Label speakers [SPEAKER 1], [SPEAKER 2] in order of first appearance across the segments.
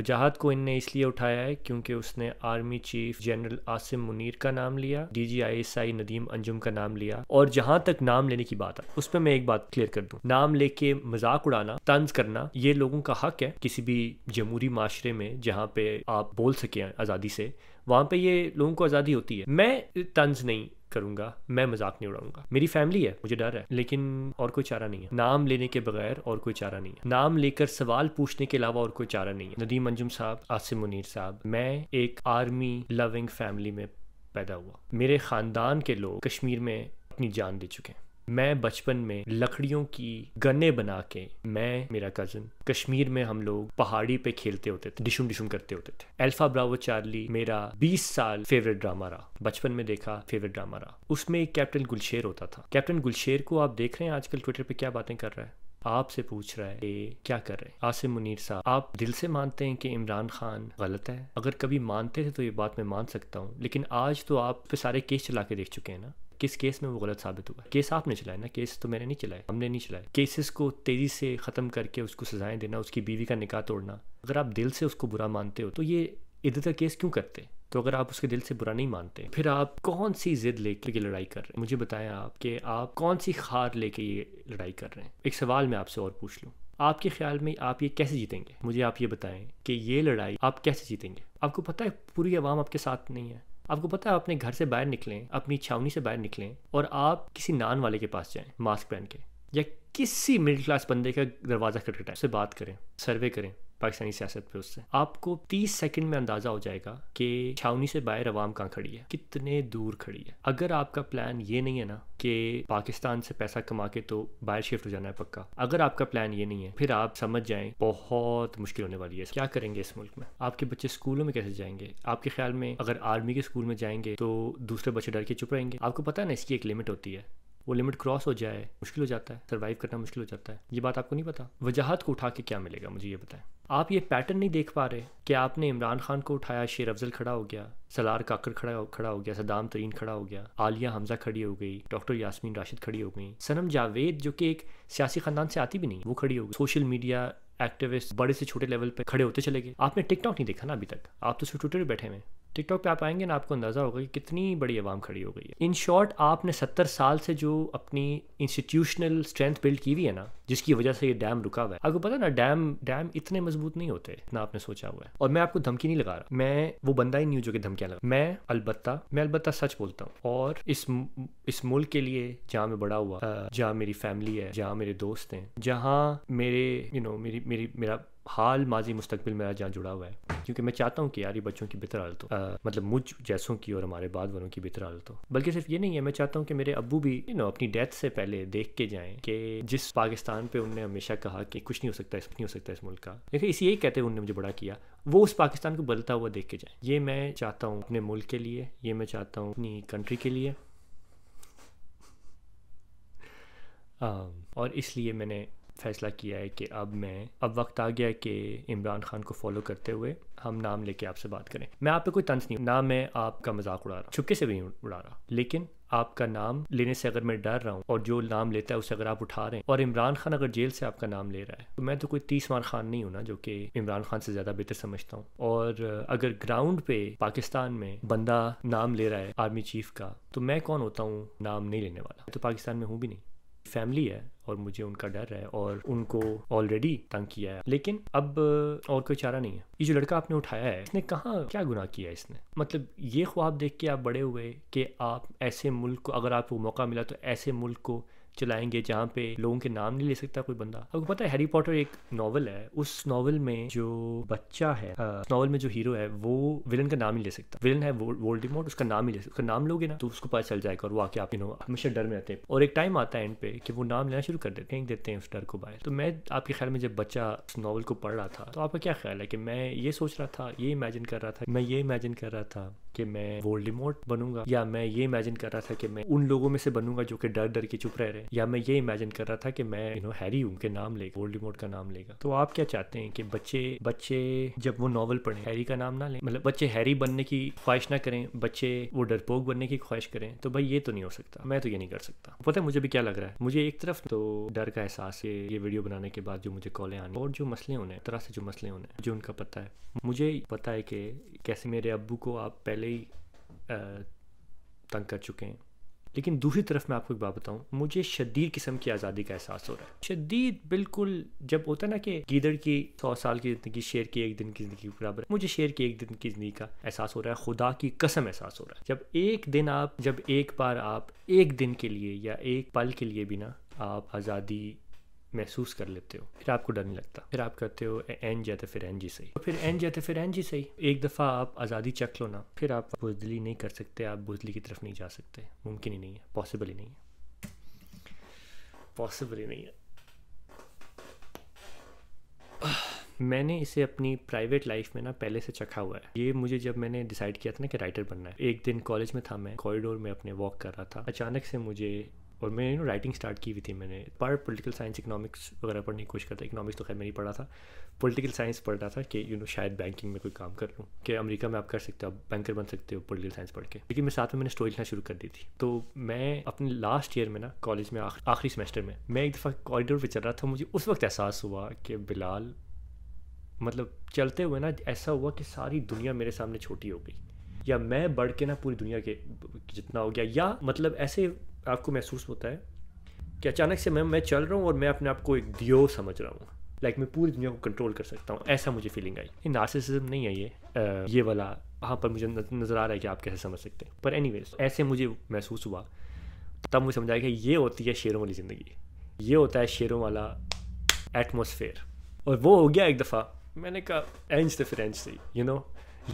[SPEAKER 1] वजाहत को इनने इसलिए उठाया है क्योंकि उसने army chief general Asim Munir का नाम लिया डीजीआईएसआई नदीम अंजुम का नाम लिया और जहां तक नाम लेने की बात है उस पर मैं एक बात क्लियर कर दूं नाम लेके मजाक उड़ाना तंज करना ये लोगों का हक है किसी भी जमहूरी माशरे में जहाँ पे आप बोल सके आज़ादी से वहाँ पे ये लोगों को आज़ादी होती है मैं तंज नहीं करूंगा मैं मजाक नहीं उड़ाऊंगा मेरी फैमिली है मुझे डर है लेकिन और कोई चारा नहीं है नाम लेने के बगैर और कोई चारा नहीं है नाम लेकर सवाल पूछने के अलावा और कोई चारा नहीं है नदीम अंजुम साहब आसिम मुनीर साहब मैं एक आर्मी लविंग फैमिली में पैदा हुआ मेरे ख़ानदान के लोग कश्मीर में अपनी जान दे चुके हैं मैं बचपन में लकड़ियों की गन्ने बना के मैं मेरा कज़न कश्मीर में हम लोग पहाड़ी पे खेलते होते थे डिशुम डिशुम करते होते थे अल्फा ब्रावो चार्ली मेरा 20 साल फेवरेट ड्रामा रहा बचपन में देखा फेवरेट ड्रामा रहा उसमें एक कैप्टन गुलशेर होता था कैप्टन गुलशेर को आप देख रहे हैं आजकल ट्विटर पे क्या बातें कर रहा है आपसे पूछ रहा है कि क्या कर रहे हैं आसिम मुनीर साहब आप दिल से मानते हैं कि इमरान खान गलत है अगर कभी मानते थे तो ये बात मैं मान सकता हूँ लेकिन आज तो आप पे सारे केस चला के देख चुके हैं ना किस केस में वो गलत साबित हुआ केस आपने चलाया ना केस तो मैंने नहीं चलाया हमने नहीं चलाया केसेस को तेज़ी से ख़त्म करके उसको सजाएं देना उसकी बीवी का निकाह तोड़ना अगर आप दिल से उसको बुरा मानते हो तो ये इधर केस क्यों करते तो अगर आप उसके दिल से बुरा नहीं मानते फिर आप कौन सी जिद लेकर ये लड़ाई कर रहे हैं मुझे बताएं आप कि आप कौन सी खार लेके ये लड़ाई कर रहे हैं एक सवाल मैं आपसे और पूछ लूँ आपके ख्याल में आप ये कैसे जीतेंगे मुझे आप ये बताएं कि ये लड़ाई आप कैसे जीतेंगे आपको पता है पूरी आवाम आपके साथ नहीं है आपको पता है अपने घर से बाहर निकलें अपनी छावनी से बाहर निकलें और आप किसी नान वाले के पास जाएं मास्क पहन के या किसी मिडिल क्लास बंदे का दरवाज़ा खटखटाएं उससे बात करें सर्वे करें पाकिस्तानी सियासत पे उससे आपको तीस सेकंड में अंदाज़ा हो जाएगा कि छावनी से बाहर आवाम कहाँ खड़ी है कितने दूर खड़ी है अगर आपका प्लान ये नहीं है ना कि पाकिस्तान से पैसा कमा के तो बाहर शिफ्ट हो जाना है पक्का अगर आपका प्लान ये नहीं है फिर आप समझ जाएं बहुत मुश्किल होने वाली है क्या करेंगे इस मुल्क में आपके बच्चे स्कूलों में कैसे जाएंगे आपके ख्याल में अगर आर्मी के स्कूल में जाएंगे तो दूसरे बच्चे डर के चुप रहेंगे आपको पता है ना इसकी एक लिमिट होती है वो लिमिट क्रॉस हो जाए मुश्किल हो जाता है सर्वाइव करना मुश्किल हो जाता है ये बात आपको नहीं पता वजाहत को उठा के क्या मिलेगा मुझे ये बताएं आप ये पैटर्न नहीं देख पा रहे कि आपने इमरान खान को उठाया शेर अफजल खड़ा हो गया सलार काकर खड़ा खड़ा हो गया सदाम तरीन खड़ा हो गया आलिया हमजा खड़ी हो गई डॉक्टर यासमीन राशिद खड़ी हो गई सनम जावेद जो कि एक सियासी खानदान से आती भी नहीं वो खड़ी हो गई सोशल मीडिया एक्टिविस्ट बड़े से छोटे लेवल पे खड़े होते चले गए आपने टिकटॉक नहीं देखा ना अभी तक आप तो सिर्फ ट्विटर पर बैठे हुए टिकटॉक पे आप आएंगे ना आपको अंदाज़ा होगा कि कितनी बड़ी आवाम खड़ी हो गई है इन शॉर्ट आपने सत्तर साल से जो अपनी इंस्टीट्यूशनल स्ट्रेंथ बिल्ड की हुई है ना जिसकी वजह से ये डैम रुका हुआ है आपको पता ना डैम डैम इतने मजबूत नहीं होते इतना आपने सोचा हुआ है और मैं आपको धमकी नहीं लगा रहा मैं वो बंदा ही नहीं हूँ जो कि धमकियाँ लगा मैं अलबत् मैं अलबत्ता सच बोलता हूँ और इस इस मुल्क के लिए जहाँ मैं बड़ा हुआ जहाँ मेरी फैमिली है जहाँ मेरे दोस्त हैं जहाँ मेरे यू नो मेरी मेरी मेरा हाल माजी मुस्तबिल मेरा जहाँ जुड़ा हुआ है क्योंकि मैं चाहता हूँ कि यार ये बच्चों की बेहतर हालत हो मतलब मुझ जैसों की और हमारे बाद वालों की बेहतर हालत हो बल्कि सिर्फ ये नहीं है मैं चाहता हूँ कि मेरे अबू भी यू नो अपनी डेथ से पहले देख के जाएं कि जिस पाकिस्तान पर उनने हमेशा कहा कि कुछ नहीं हो सकता इस नहीं हो सकता इस मुल्क का देखिए इसी यही कहते हुए उनने मुझे बड़ा किया वो उस पाकिस्तान को बदलता हुआ देख के जाए ये मैं चाहता हूँ अपने मुल्क के लिए ये मैं चाहता हूँ अपनी कंट्री के लिए और इसलिए मैंने फैसला किया है कि अब मैं अब वक्त आ गया कि इमरान खान को फॉलो करते हुए हम नाम लेके आपसे बात करें मैं आप पे कोई तंज नहीं ना मैं आपका मजाक उड़ा रहा छुपके से भी उड़ा रहा लेकिन आपका नाम लेने से अगर मैं डर रहा हूँ और जो नाम लेता है उसे अगर आप उठा रहे हैं और इमरान खान अगर जेल से आपका नाम ले रहा है तो मैं तो कोई तीस मार खान नहीं हूँ ना जो कि इमरान खान से ज़्यादा बेहतर समझता हूँ और अगर ग्राउंड पे पाकिस्तान में बंदा नाम ले रहा है आर्मी चीफ का तो मैं कौन होता हूँ नाम नहीं लेने वाला तो पाकिस्तान में हूँ भी नहीं फैमिली है और मुझे उनका डर है और उनको ऑलरेडी तंग किया है लेकिन अब और कोई चारा नहीं है ये जो लड़का आपने उठाया है इसने कहाँ क्या गुनाह किया है इसने मतलब ये ख्वाब देख के आप बड़े हुए कि आप ऐसे मुल्क को अगर आपको मौका मिला तो ऐसे मुल्क को चलाएंगे जहाँ पे लोगों के नाम नहीं ले सकता कोई बंदा आपको पता है हैरी पॉटर एक नॉवल है उस नॉवल में जो बच्चा है नॉवल में जो हीरो है वो विलन का नाम ही ले सकता विलन है वोल्डिमोट उसका नाम ही ले सकता उसका नाम लोगे ना तो उसको पता चल जाएगा और वो आके आप यू नो हमेशा डर में रहते हैं और एक टाइम आता है एंड पे कि वो नाम लेना शुरू कर देते फेंक देते हैं उस डर को बाहर तो मैं आपके ख्याल में जब बच्चा उस नॉवल को पढ़ रहा था तो आपका क्या ख्याल है कि मैं ये सोच रहा था ये इमेजिन कर रहा था मैं ये इमेजिन कर रहा था कि मैं वोल्डिमोट बनूंगा या मैं ये इमेजिन कर रहा था कि मैं उन लोगों में से बनूंगा जो कि डर डर के चुप रह रहे या मैं ये इमेजिन कर रहा था कि मैं यू नो हैरी उनके नाम लेगा वोल्ड रिमोट का नाम लेगा तो आप क्या चाहते हैं कि बच्चे बच्चे जब वो नॉवल पढ़े हैरी का नाम ना लें मतलब बच्चे हैरी बनने की ख्वाहिश ना करें बच्चे वो डरपोक बनने की ख्वाहिश करें तो भाई ये तो नहीं हो सकता मैं तो ये नहीं कर सकता पता है मुझे भी क्या लग रहा है मुझे एक तरफ तो डर का एहसास है ये वीडियो बनाने के बाद जो मुझे कॉलें आने और जो मसले होने तरह से जो मसले होने जो उनका पता है मुझे पता है कि कैसे मेरे अबू को आप पहले ही तंग कर चुके हैं लेकिन दूसरी तरफ मैं आपको एक बात बताऊं मुझे शदीद किस्म की आज़ादी का एहसास हो रहा है शदीद बिल्कुल जब होता है ना कि गीदड़ की सौ साल की ज़िंदगी शेर की एक दिन की ज़िंदगी के बराबर मुझे शेर की एक दिन की ज़िंदगी का एहसास हो रहा है खुदा की कसम एहसास हो रहा है जब एक दिन आप जब एक बार आप एक दिन के लिए या एक पल के लिए भी ना आप आज़ादी महसूस कर लेते हो फिर आपको डर नहीं लगता फिर आप करते हो एन जी तो फिर एन जी सही तो फिर एन जी तो फिर एन जी सही एक दफ़ा आप आज़ादी चख लो ना फिर आप बुजदली नहीं कर सकते आप बुजली की तरफ नहीं जा सकते मुमकिन ही नहीं है पॉसिबल ही नहीं है पॉसिबल ही नहीं है मैंने इसे अपनी प्राइवेट लाइफ में ना पहले से चखा हुआ है ये मुझे जब मैंने डिसाइड किया था ना कि राइटर बनना है एक दिन कॉलेज में था मैं कॉरिडोर में अपने वॉक कर रहा था अचानक से मुझे और मैं यू नो राइटिंग स्टार्ट की हुई थी मैंने पर पॉलिटिकल साइंस इकोनॉमिक्स वगैरह पढ़ने की कोशिश करता इकोनॉमिक्स तो खैर मैंने पढ़ा था पॉलिटिकल साइंस पढ़ रहा था कि यू नो शायद बैंकिंग में कोई काम कर लूँ कि अमेरिका में आप कर सकते हो आप बैंकर बन सकते हो पोलिटिकल साइंस पढ़ के लेकिन मैं साथ में मैंने स्टोरी लिखना शुरू कर दी थी तो मैं अपने लास्ट ईयर में ना कॉलेज में आखिरी सेमेस्टर में मैं एक दफ़ा कॉरिडोर पर चल रहा था मुझे उस वक्त एहसास हुआ कि बिलाल मतलब चलते हुए ना ऐसा हुआ कि सारी दुनिया मेरे सामने छोटी हो गई या मैं बढ़ के ना पूरी दुनिया के जितना हो गया या मतलब ऐसे आपको महसूस होता है कि अचानक से मैं मैं चल रहा हूँ और मैं अपने आप को एक दियो समझ रहा हूँ लाइक like, मैं पूरी दुनिया को कंट्रोल कर सकता हूँ ऐसा मुझे फीलिंग आई ये नार्सिसिज्म नहीं है ये आ, ये वाला वहाँ पर मुझे नज़र आ रहा है कि आप कैसे समझ सकते हैं पर एनी ऐसे मुझे महसूस हुआ तब मुझे समझ आया कि ये होती है शेरों वाली ज़िंदगी ये होता है शेरों वाला एटमोसफेयर और वो हो गया एक दफ़ा मैंने कहा एंज तो फिर एंज से यू नो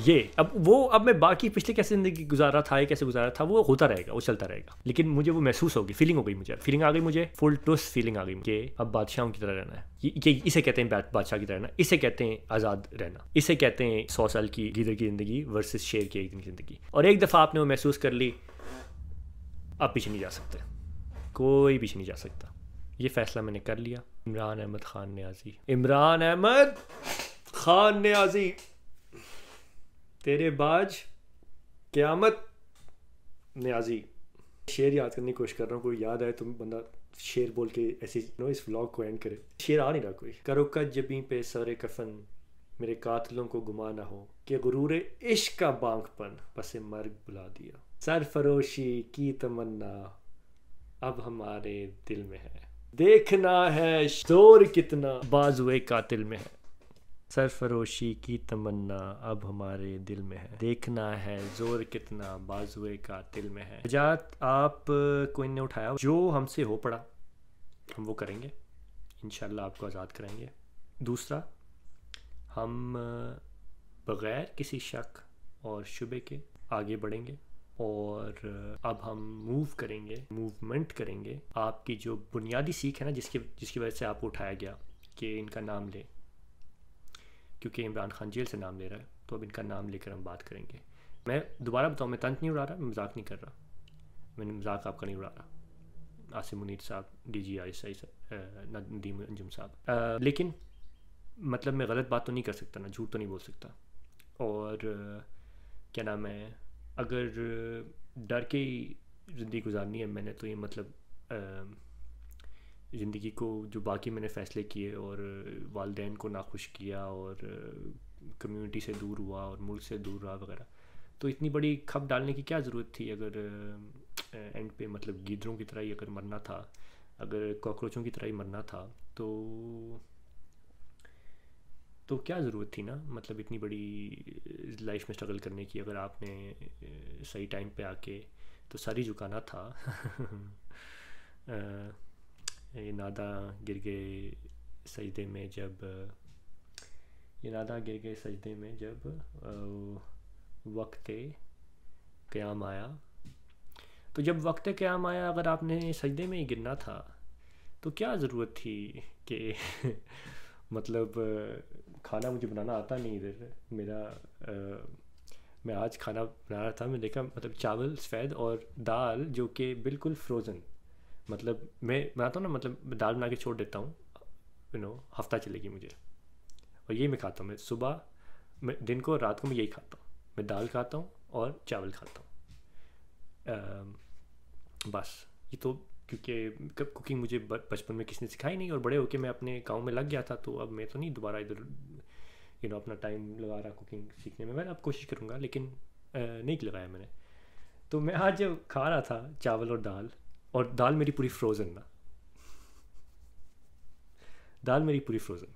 [SPEAKER 1] ये अब वो अब मैं बाकी पिछले कैसे ज़िंदगी गुजारा था कैसे गुजारा था वो होता रहेगा वो चलता रहेगा लेकिन मुझे वो महसूस होगी फीलिंग हो गई मुझे फीलिंग आ गई मुझे फुल टोस फीलिंग आ गई कि अब बादशाहों की तरह रहना है ये इसे कहते हैं बादशाह की तरह रहना इसे कहते हैं आज़ाद रहना इसे कहते हैं सौ साल की गीदर की ज़िंदगी वर्सेज शेर की एक दिन की ज़िंदगी और एक दफ़ा आपने वो महसूस कर ली आप पीछे नहीं जा सकते कोई पीछे नहीं जा सकता ये फैसला मैंने कर लिया इमरान अहमद खान न्याजी इमरान अहमद खान न्याजी तेरे बाज क्यामत न्याजी शेर याद करने की कोशिश कर रहा हूँ कोई याद आए तुम तो बंदा शेर बोल के ऐसे नो इस व्लॉग को एंड करे शेर आ नहीं रहा कोई करो का जबी पे सरे कफन मेरे कातलों को गुमा ना हो कि गुरूर इश्क का बांकपन बसे मर्ग बुला दिया फरोशी की तमन्ना अब हमारे दिल में है देखना है शोर कितना बाजुए कातिल में है सरफरोशी की तमन्ना अब हमारे दिल में है देखना है जोर कितना बाजुए का दिल में है जात आप कोई ने उठाया जो हमसे हो पड़ा हम वो करेंगे इन आपको आज़ाद कराएंगे दूसरा हम बग़ैर किसी शक और शुबे के आगे बढ़ेंगे और अब हम मूव करेंगे मूवमेंट करेंगे आपकी जो बुनियादी सीख है ना जिसके जिसकी वजह से आपको उठाया गया कि इनका नाम लें क्योंकि इमरान खान जेल से नाम ले रहा है तो अब इनका नाम लेकर हम बात करेंगे मैं दोबारा बताऊँ मैं तंज नहीं उड़ा रहा मैं मजाक नहीं कर रहा मैंने मजाक आपका नहीं उड़ा रहा आसिम मुनीर साहब D G I S I Nadeem Anjum साहब लेकिन मतलब मैं गलत बात तो नहीं कर सकता ना झूठ तो नहीं बोल सकता और क्या नाम है अगर डर के ज़िंदगी गुजारनी है मैंने तो ये मतलब ज़िंदगी को जो बाकी मैंने फ़ैसले किए और वालदे को नाखुश किया और कम्युनिटी से दूर हुआ और मुल्क से दूर रहा वगैरह तो इतनी बड़ी खप डालने की क्या ज़रूरत थी अगर एंड पे मतलब गीदरों की तरह ही अगर मरना था अगर कॉकरोचों की तरह ही मरना था तो तो क्या ज़रूरत थी ना मतलब इतनी बड़ी लाइफ में स्ट्रगल करने की अगर आपने सही टाइम पे आके तो सारी झुकाना था ये नादा गिर गए सजदे में जब ये नादा गिर गए सजदे में जब वक्त क़्याम आया तो जब वक्त क़्याम आया अगर आपने सजदे में ही गिरना था तो क्या ज़रूरत थी कि मतलब खाना मुझे बनाना आता नहीं इधर मेरा आ, मैं आज खाना बना रहा था मैं देखा मतलब चावल सफ़ेद और दाल जो कि बिल्कुल फ्रोज़न मतलब मैं मैं आता हूँ ना मतलब दाल बना के छोड़ देता हूँ यू नो हफ्ता चलेगी मुझे और यही मैं खाता हूँ मैं सुबह मैं दिन को रात को मैं यही खाता हूँ मैं दाल खाता हूँ और चावल खाता हूँ बस ये तो क्योंकि कब कुकिंग मुझे बचपन में किसी ने सिखाई नहीं और बड़े होके मैं अपने गाँव में लग गया था तो अब मैं तो नहीं दोबारा इधर यू नो अपना टाइम लगा रहा कुकिंग सीखने में मैं अब कोशिश करूँगा लेकिन नहीं लगाया मैंने तो मैं आज जब खा रहा था चावल और दाल और दाल मेरी पूरी फ्रोज़न ना दाल मेरी पूरी फ्रोज़न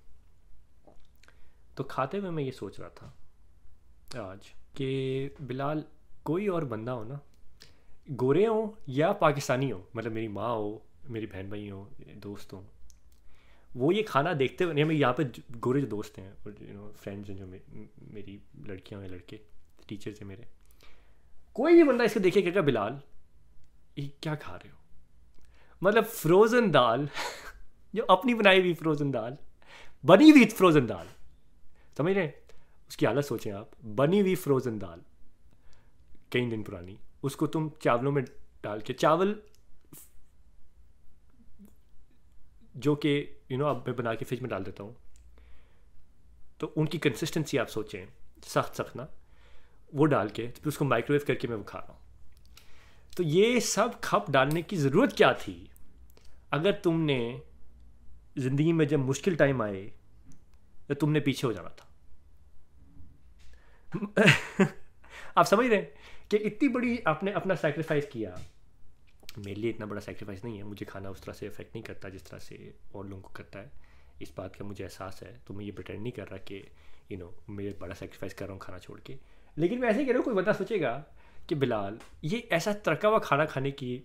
[SPEAKER 1] तो खाते हुए मैं ये सोच रहा था आज कि बिलाल कोई और बंदा हो ना गोरे हो या पाकिस्तानी हो मतलब मेरी माँ हो मेरी बहन भाई हो दोस्त हो वो ये खाना देखते हुए मेरे यहाँ पे गोरे जो दोस्त हैं और यू नो फ्रेंड्स हैं जो मेरी लड़कियाँ हैं लड़के टीचर्स हैं मेरे कोई भी बंदा इसको देखे कहेगा बिलाल ये क्या खा रहे हो मतलब फ्रोज़न दाल जो अपनी बनाई हुई फ्रोज़न दाल बनी हुई फ्रोज़न दाल समझ रहे उसकी हालत सोचें आप बनी हुई फ्रोज़न दाल कई दिन पुरानी उसको तुम चावलों में डाल के चावल जो कि यू नो अब मैं बना के फ्रिज में डाल देता हूँ तो उनकी कंसिस्टेंसी आप सोचें सख्त सख्त ना वो डाल के तो फिर उसको माइक्रोवेव करके मैं वो खा रहा हूँ तो ये सब खप डालने की ज़रूरत क्या थी अगर तुमने ज़िंदगी में जब मुश्किल टाइम आए तो तुमने पीछे हो जाना था आप समझ रहे हैं कि इतनी बड़ी आपने अपना सेक्रीफाइस किया मेरे लिए इतना बड़ा सेक्रीफाइस नहीं है मुझे खाना उस तरह से इफेक्ट नहीं करता जिस तरह से और लोगों को करता है इस बात का मुझे एहसास है तो मैं ये प्रटेंड नहीं कर रहा कि यू नो मैं बड़ा सेक्रीफाइस कर रहा हूँ खाना छोड़ के लेकिन मैं ऐसे ही कह रहा हूँ कोई बंदा सोचेगा कि बिलाल ये ऐसा तरका हुआ खाना खाने की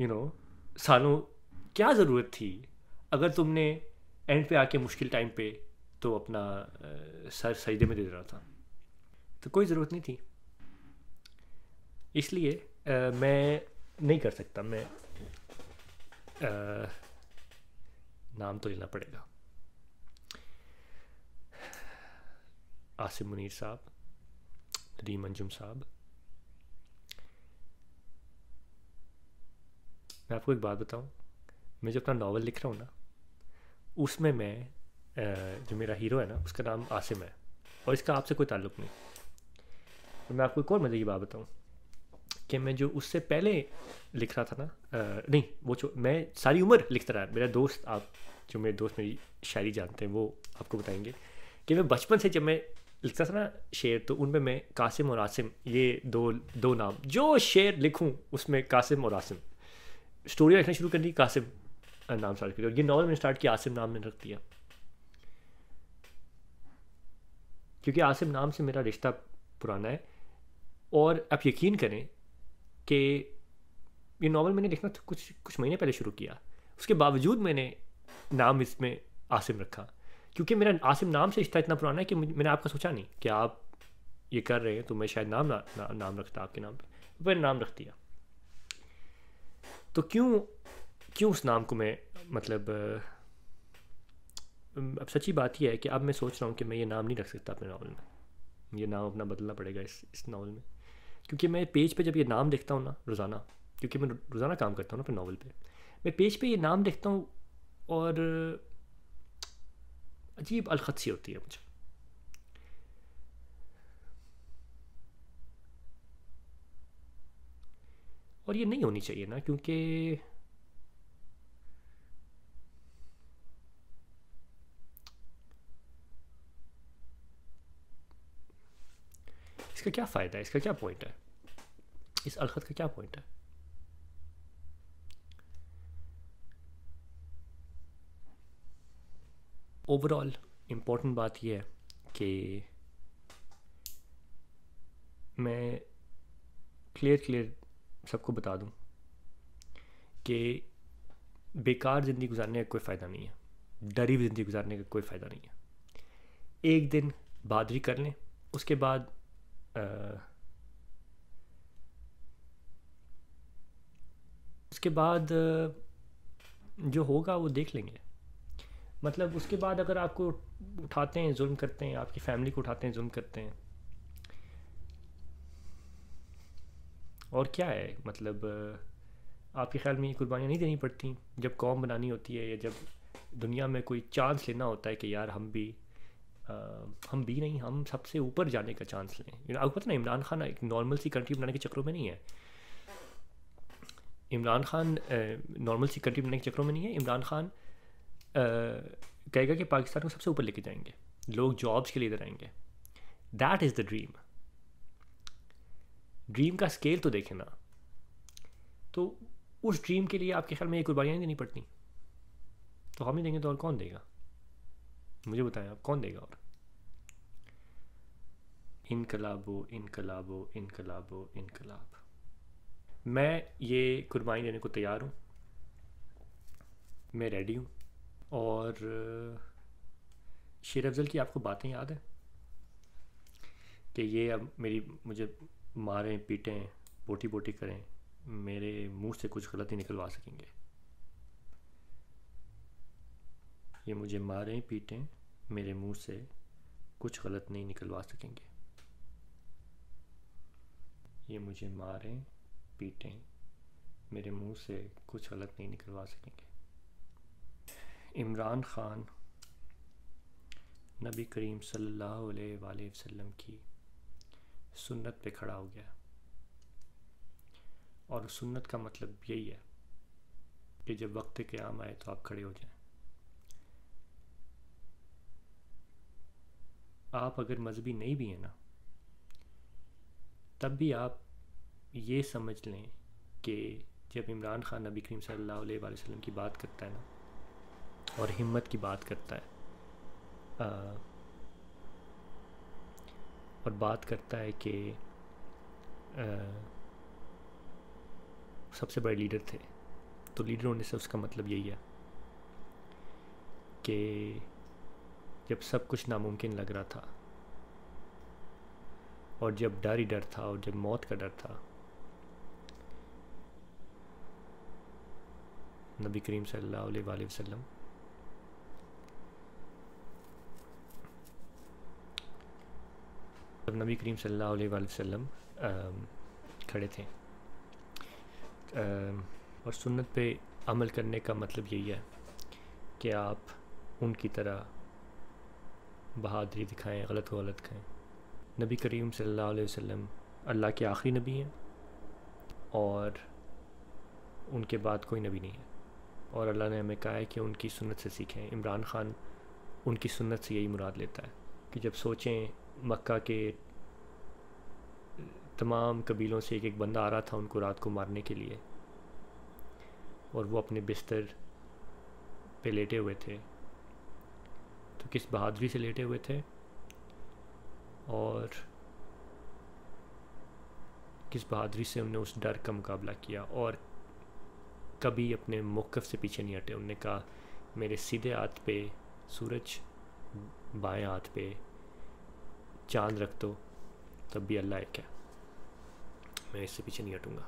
[SPEAKER 1] यू नो सालों क्या ज़रूरत थी अगर तुमने एंड पे आके मुश्किल टाइम पे तो अपना सर सजदे में दे रहा था तो कोई ज़रूरत नहीं थी इसलिए आ, मैं नहीं कर सकता मैं आ, नाम तो लेना पड़ेगा आसिम मुनीर साहब रीम अंजुम साहब मैं आपको एक बात बताऊँ मैं जो अपना नावल लिख रहा हूँ ना उसमें मैं जो मेरा हीरो है ना उसका नाम आसिम है और इसका आपसे कोई ताल्लुक नहीं तो मैं आपको एक और मज़े की बात बताऊँ कि मैं जो उससे पहले लिख रहा था ना आ, नहीं वो जो मैं सारी उम्र लिखता रहा मेरा दोस्त आप जो मेरे दोस्त मेरी शायरी जानते हैं वो आपको बताएंगे कि मैं बचपन से जब मैं लिखता था ना शेर तो उनमें मैं कासिम और आसिम ये दो दो नाम जो शेर लिखूं उसमें कासिम और आसिम स्टोरी लिखना शुरू कर दी कासिम नाम स्टार्ट करी और ये नॉवल मैंने स्टार्ट किया आसिम नाम ने रख दिया क्योंकि आसिम नाम से मेरा रिश्ता पुराना है और आप यकीन करें कि ये नावल मैंने लिखना तो कुछ कुछ महीने पहले शुरू किया उसके बावजूद मैंने नाम इसमें आसिम रखा क्योंकि मेरा आसिम नाम से रिश्ता इतना पुराना है कि मैंने आपका सोचा नहीं कि आप ये कर रहे हैं तो मैं शायद नाम ना, ना नाम रखता आपके नाम पर मैंने नाम रख दिया तो क्यों क्यों उस नाम को मैं मतलब अब सच्ची बात यह है कि अब मैं सोच रहा हूँ कि मैं ये नाम नहीं रख सकता अपने नावल में ये नाम अपना बदलना पड़ेगा इस इस नावल में क्योंकि मैं पेज पे जब ये नाम देखता हूँ ना रोज़ाना क्योंकि मैं रोज़ाना काम करता हूँ ना अपने नावल पे मैं पेज पे ये नाम देखता हूँ और अजीब अलखत सी होती है मुझे और ये नहीं होनी चाहिए ना क्योंकि इसका क्या फ़ायदा है इसका क्या पॉइंट है इस अलखत का क्या पॉइंट है ओवरऑल इंपॉर्टेंट बात यह है कि मैं क्लियर क्लियर सबको बता दूँ कि बेकार ज़िंदगी गुजारने का कोई फ़ायदा नहीं है डरी हुई ज़िंदगी गुजारने का कोई फ़ायदा नहीं है एक दिन बहादरी कर लें उसके बाद आ, उसके बाद जो होगा वो देख लेंगे मतलब उसके बाद अगर आपको उठाते हैं जुल्म करते हैं आपकी फैमिली को उठाते हैं जुल्म करते हैं और क्या है मतलब आपके ख्याल में ये कुर्बानियाँ नहीं देनी पड़ती जब कौम बनानी होती है या जब दुनिया में कोई चांस लेना होता है कि यार हम भी आ, हम भी नहीं हम सबसे ऊपर जाने का चांस लें आपको पता ना इमरान खान एक नॉर्मल सी कंट्री बनाने के चक्रों में नहीं है इमरान खान नॉर्मल सी कंट्री बनाने के चक्रों में नहीं है इमरान खान कहेगा कि पाकिस्तान को सबसे ऊपर लेके जाएंगे लोग जॉब्स के लिए इधर आएंगे that is the dream dream का स्केल तो देखें ना तो उस ड्रीम के लिए आपके ख्याल में ये कुर्बानियाँ देनी पड़ती तो हम ही देंगे तो और कौन देगा मुझे बताएं आप कौन देगा और इनकलाबो इनकलाबो इनकलाबो इनकलाब मैं ये कुर्बानी देने को तैयार हूँ मैं रेडी हूँ और शेर अफजल की आपको बातें याद है कि ये अब मेरी मुझे मारें पीटें बोटी बोटी करें मेरे मुंह से कुछ गलत ही निकलवा सकेंगे ये मुझे मारें पीटें मेरे मुंह से कुछ गलत नहीं निकलवा सकेंगे ये मुझे मारें पीटें मेरे मुंह से कुछ गलत नहीं निकलवा सकेंगे इमरान ख़ान नबी करीम सल्लल्लाहु अलैहि वसल्लम की सुन्नत पे खड़ा हो गया और सुन्नत का मतलब यही है कि जब वक्त के आम आए तो आप खड़े हो जाएं आप अगर मजहबी नहीं भी हैं ना तब भी आप ये समझ लें कि जब इमरान खान नबी करीम सल्लल्लाहु अलैहि वसल्लम की बात करता है ना और हिम्मत की बात करता है आ, और बात करता है कि सबसे बड़े लीडर थे तो लीडर होने से उसका मतलब यही है कि जब सब कुछ नामुमकिन लग रहा था और जब डर ही डर था और जब मौत का डर था नबी करीम सल्लल्लाहु अलैहि वसल्लम जब नबी करीम सल्लल्लाहु अलैहि वसल्लम खड़े थे और सुन्नत पे अमल करने का मतलब यही है कि आप उनकी तरह बहादुरी दिखाएं गलत को गलत कहें नबी करीम सल्लल्लाहु अलैहि वसल्लम अल्लाह के आखिरी नबी हैं और उनके बाद कोई नबी नहीं है और अल्लाह ने हमें कहा है कि उनकी सुन्नत से सीखें इमरान ख़ान उनकी सुन्नत से यही मुराद लेता है कि जब सोचें मक्का के तमाम कबीलों से एक एक बंदा आ रहा था उनको रात को मारने के लिए और वो अपने बिस्तर पे लेटे हुए थे तो किस बहादुरी से लेटे हुए थे और किस बहादुरी से उन्होंने उस डर का मुकाबला किया और कभी अपने मौक़ से पीछे नहीं हटे उनने कहा मेरे सीधे हाथ पे सूरज बाएं हाथ पे चांद रख दो तब भी अल्लाह एक है मैं इससे पीछे नहीं हटूँगा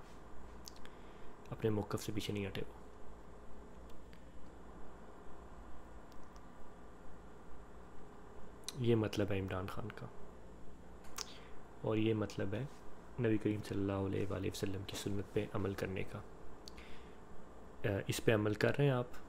[SPEAKER 1] अपने मौक़ से पीछे नहीं हटे वो ये मतलब है इमरान खान का और ये मतलब है नबी करीम सल्लल्लाहु अलैहि वसल्लम की सुन्नत पे अमल करने का इस पे अमल कर रहे हैं आप